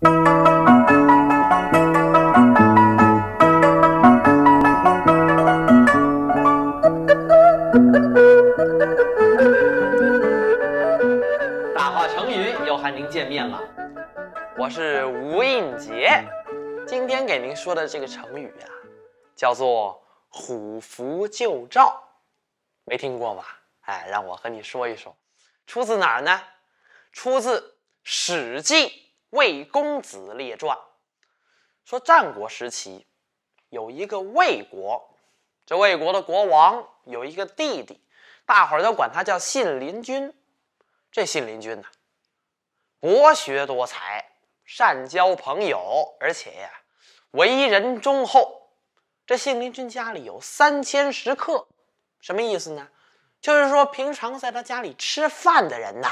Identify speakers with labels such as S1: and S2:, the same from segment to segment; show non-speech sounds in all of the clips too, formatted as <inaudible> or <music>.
S1: <laughs> 大话成语又和您见面了，我是吴印杰。今天给您说的这个成语啊，叫做“虎符救赵”，没听过吗？哎，让我和你说一说，出自哪儿呢？出自《史记》。《魏公子列传》说，战国时期有一个魏国，这魏国的国王有一个弟弟，大伙儿都管他叫信陵君。这信陵君呢，博学多才，善交朋友，而且呀，为人忠厚。这信陵君家里有三千食客，什么意思呢？就是说，平常在他家里吃饭的人呐，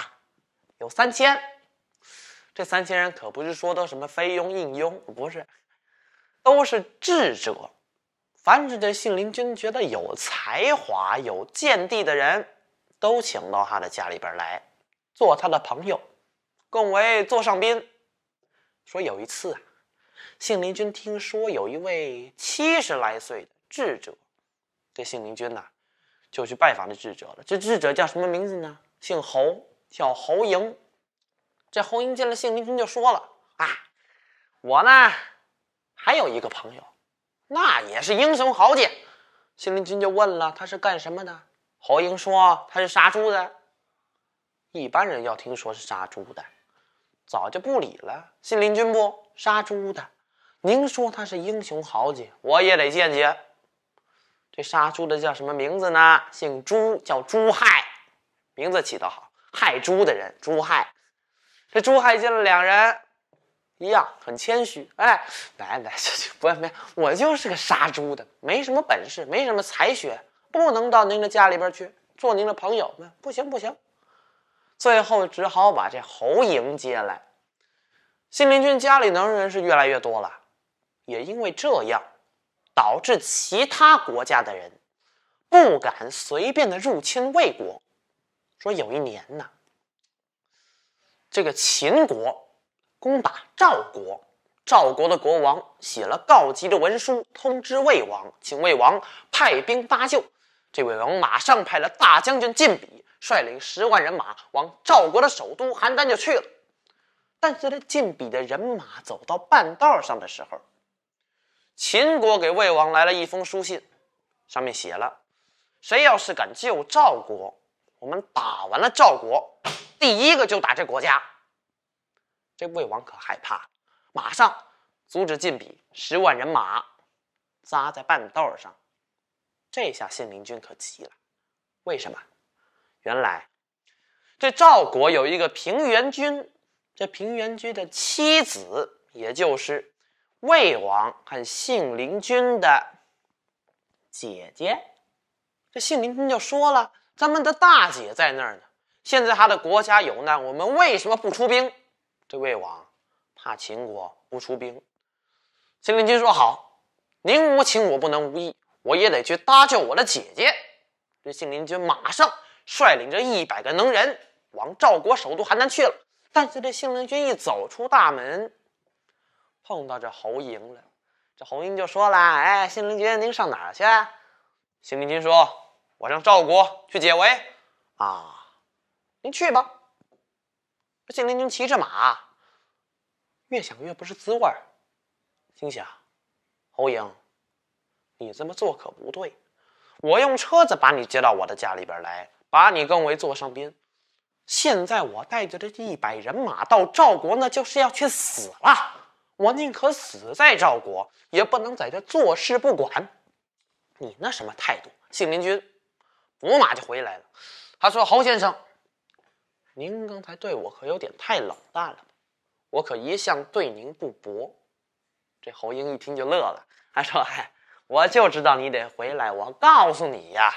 S1: 有三千。这三千人可不是说的什么非庸应庸，不是，都是智者。凡是这信陵君觉得有才华、有见地的人，都请到他的家里边来，做他的朋友，贡为座上宾。说有一次啊，信陵君听说有一位七十来岁的智者，这信陵君呢，就去拜访这智者了。这智者叫什么名字呢？姓侯，叫侯嬴。这侯英见了信陵君就说了：“啊，我呢，还有一个朋友，那也是英雄豪杰。”信陵君就问了：“他是干什么的？”侯英说：“他是杀猪的。”一般人要听说是杀猪的，早就不理了。信陵君不杀猪的，您说他是英雄豪杰，我也得见见。这杀猪的叫什么名字呢？姓朱，叫朱亥。名字起得好，亥猪的人，朱亥。这珠海进了两人，一样很谦虚。哎，来来，不要不，要，我就是个杀猪的，没什么本事，没什么才学，不能到您的家里边去做您的朋友，不行不行。最后只好把这侯赢接来。信陵君家里能人是越来越多了，也因为这样，导致其他国家的人不敢随便的入侵魏国。说有一年呢。这个秦国攻打赵国，赵国的国王写了告急的文书，通知魏王，请魏王派兵搭救。这位王马上派了大将军晋鄙，率领十万人马往赵国的首都邯郸就去了。但是，这晋鄙的人马走到半道上的时候，秦国给魏王来了一封书信，上面写了：“谁要是敢救赵国，我们打完了赵国。”第一个就打这国家，这魏王可害怕，马上阻止晋鄙十万人马，扎在半道上。这下信陵君可急了，为什么？原来这赵国有一个平原君，这平原君的妻子，也就是魏王和信陵君的姐姐。这信陵君就说了：“咱们的大姐在那儿呢。”现在他的国家有难，我们为什么不出兵？这魏王怕秦国不出兵。信陵君说：“好，您无情，我不能无义，我也得去搭救我的姐姐。”这信陵君马上率领着一百个能人往赵国首都邯郸去了。但是这信陵君一走出大门，碰到这侯赢了。这侯赢就说了：“哎，信陵君，您上哪儿去？”信陵君说：“我上赵国去解围啊。”您去吧。这信陵君骑着马，越想越不是滋味儿，心想：“侯赢，你这么做可不对。我用车子把你接到我的家里边来，把你更为坐上宾。现在我带着这一百人马到赵国那就是要去死了。我宁可死在赵国，也不能在这坐视不管。你那什么态度？”信陵君，伯马就回来了，他说：“侯先生。”您刚才对我可有点太冷淡了吧？我可一向对您不薄。这侯英一听就乐了，还说：“哎，我就知道你得回来。我告诉你呀，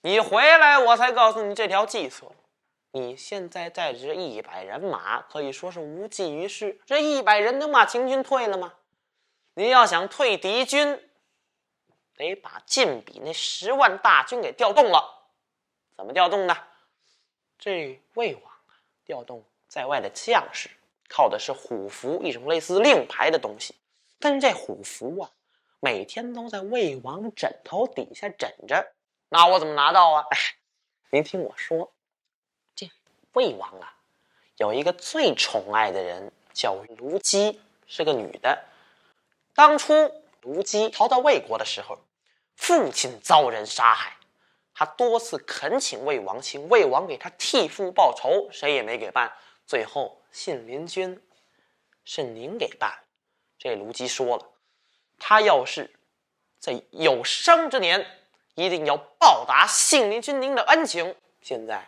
S1: 你回来我才告诉你这条计策。你现在带这一百人马，可以说是无济于事。这一百人能把秦军退了吗？你要想退敌军，得把晋鄙那十万大军给调动了。怎么调动呢？”这魏王调动在外的将士，靠的是虎符，一种类似令牌的东西。但是这虎符啊，每天都在魏王枕头底下枕着，那我怎么拿到啊？哎，<laughs> 您听我说，这魏王啊，有一个最宠爱的人叫卢姬，是个女的。当初卢姬逃到魏国的时候，父亲遭人杀害。他多次恳请魏王请魏王给他替父报仇，谁也没给办。最后信陵君，是您给办。这卢姬说了，他要是在有生之年，一定要报答信陵君您的恩情。现在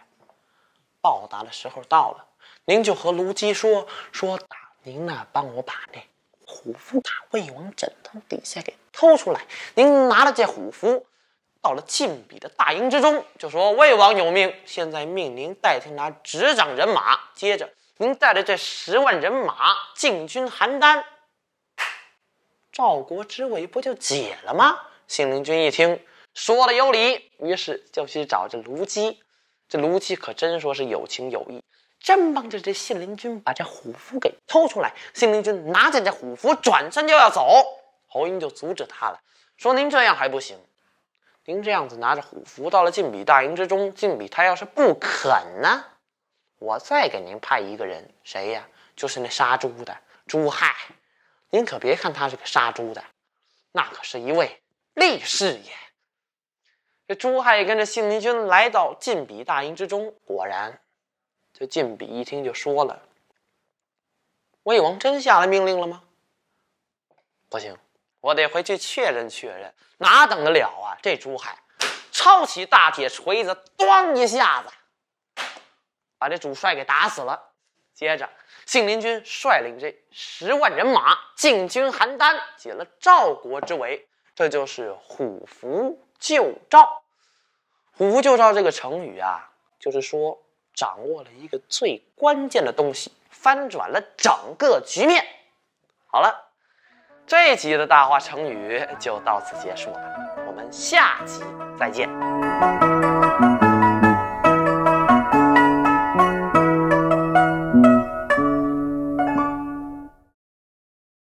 S1: 报答的时候到了，您就和卢姬说说，打您呢，帮我把那虎符打魏王枕头底下给偷出来。您拿了这虎符。到了晋鄙的大营之中，就说魏王有命，现在命令代替他执掌人马。接着，您带着这十万人马进军邯郸，赵国之围不就解了吗？信陵君一听，说的有理，于是就去找这卢姬。这卢姬可真说是有情有义，真帮着这信陵君把这虎符给偷出来。信陵君拿着这虎符，转身就要走，侯英就阻止他了，说您这样还不行。您这样子拿着虎符到了晋鄙大营之中，晋鄙他要是不肯呢，我再给您派一个人，谁呀？就是那杀猪的朱亥。您可别看他是个杀猪的，那可是一位力士也。这朱亥跟着信陵君来到晋鄙大营之中，果然，这晋鄙一听就说了：“魏王真下了命令了吗？”不行。我得回去确认确认，哪等得了啊！这珠海，抄起大铁锤子，咣一下子把这主帅给打死了。接着，信陵君率领这十万人马进军邯郸，解了赵国之围。这就是“虎符救赵”。“虎符救赵”这个成语啊，就是说掌握了一个最关键的东西，翻转了整个局面。好了。这一集的大话成语就到此结束了，我们下集再见。